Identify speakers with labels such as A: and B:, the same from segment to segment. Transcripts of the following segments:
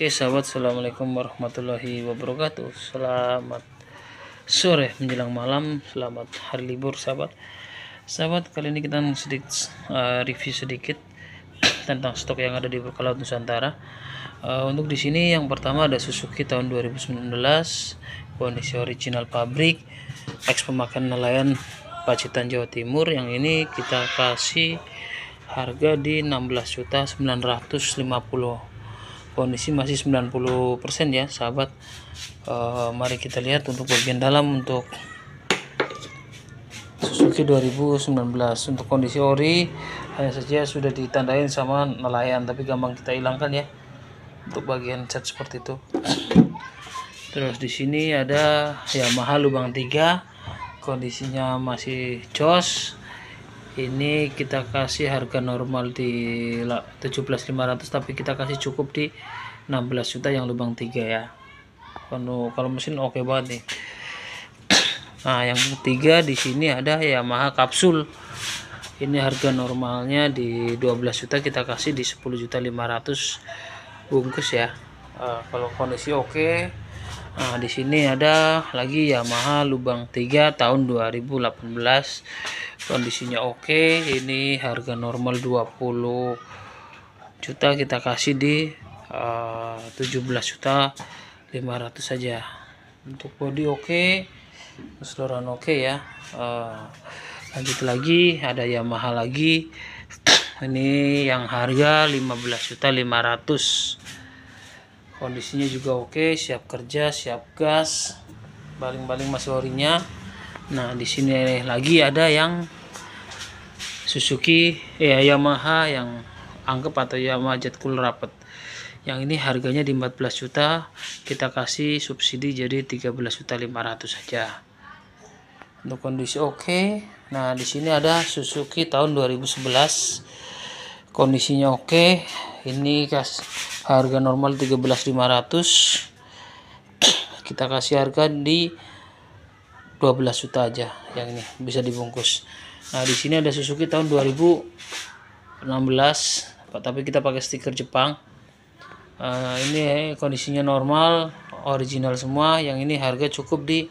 A: Oke sahabat Assalamualaikum warahmatullahi wabarakatuh Selamat sore menjelang malam Selamat hari libur sahabat Sahabat kali ini kita sedikit, uh, review sedikit Tentang stok yang ada di Berkalaut Nusantara uh, Untuk di sini yang pertama ada Suzuki tahun 2019 Kondisi original pabrik Ex pemakan nelayan Pacitan Jawa Timur Yang ini kita kasih harga di 16.950 kondisi masih 90% ya sahabat e, mari kita lihat untuk bagian dalam untuk Suzuki 2019 untuk kondisi ori hanya saja sudah ditandain sama nelayan tapi gampang kita hilangkan ya untuk bagian cat seperti itu terus di sini ada Yamaha lubang 3 kondisinya masih jos ini kita kasih harga normal di 17.500 tapi kita kasih cukup di 16 juta yang lubang 3 ya kalau kalau mesin oke okay banget nih nah yang ketiga di sini ada Yamaha kapsul ini harga normalnya di 12 juta kita kasih di 10 juta 500 bungkus ya uh, kalau kondisi oke okay, Nah, di sini ada lagi Yamaha lubang 3 tahun 2018. Kondisinya oke, ini harga normal 20 juta kita kasih di ah, uh, 17 juta 500 saja. Untuk body oke, keseluruhan oke ya. Uh, lanjut lagi ada Yamaha lagi. Ini yang harga 15 juta 500 kondisinya juga oke siap kerja siap gas baling-baling masih orinya nah di sini lagi ada yang Suzuki ya Yamaha yang anggap atau Yamaha jet cool rapet yang ini harganya di 14 juta kita kasih subsidi jadi 13 juta 500 saja untuk kondisi oke okay. nah di sini ada Suzuki tahun 2011 kondisinya oke okay. ini kas harga normal 13.500 kita kasih harga di 12 juta aja yang ini bisa dibungkus nah di sini ada Suzuki tahun 2016 tapi kita pakai stiker Jepang uh, ini kondisinya normal original semua yang ini harga cukup di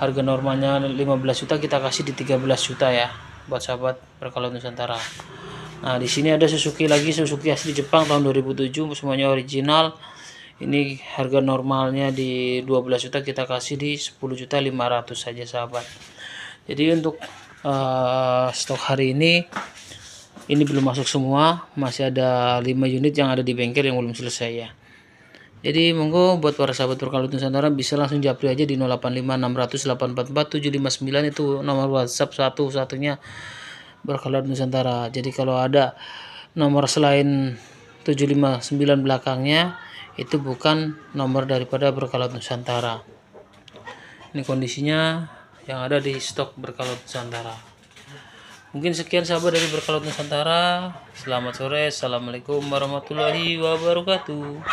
A: harga normalnya 15 juta kita kasih di 13 juta ya buat sahabat perkalau Nusantara Nah, di sini ada Suzuki lagi, Suzuki asli Jepang tahun 2007, semuanya original. Ini harga normalnya di 12 juta, kita kasih di 10 juta 500 saja sahabat. Jadi untuk uh, stok hari ini ini belum masuk semua, masih ada 5 unit yang ada di bengkel yang belum selesai ya. Jadi monggo buat para sahabat perkalut Nusantara bisa langsung japri aja di 085 759 itu nomor WhatsApp satu-satunya berkelot Nusantara. Jadi kalau ada nomor selain 759 belakangnya itu bukan nomor daripada berkelot Nusantara. Ini kondisinya yang ada di stok berkelot Nusantara. Mungkin sekian sahabat dari berkelot Nusantara. Selamat sore. Assalamualaikum warahmatullahi wabarakatuh.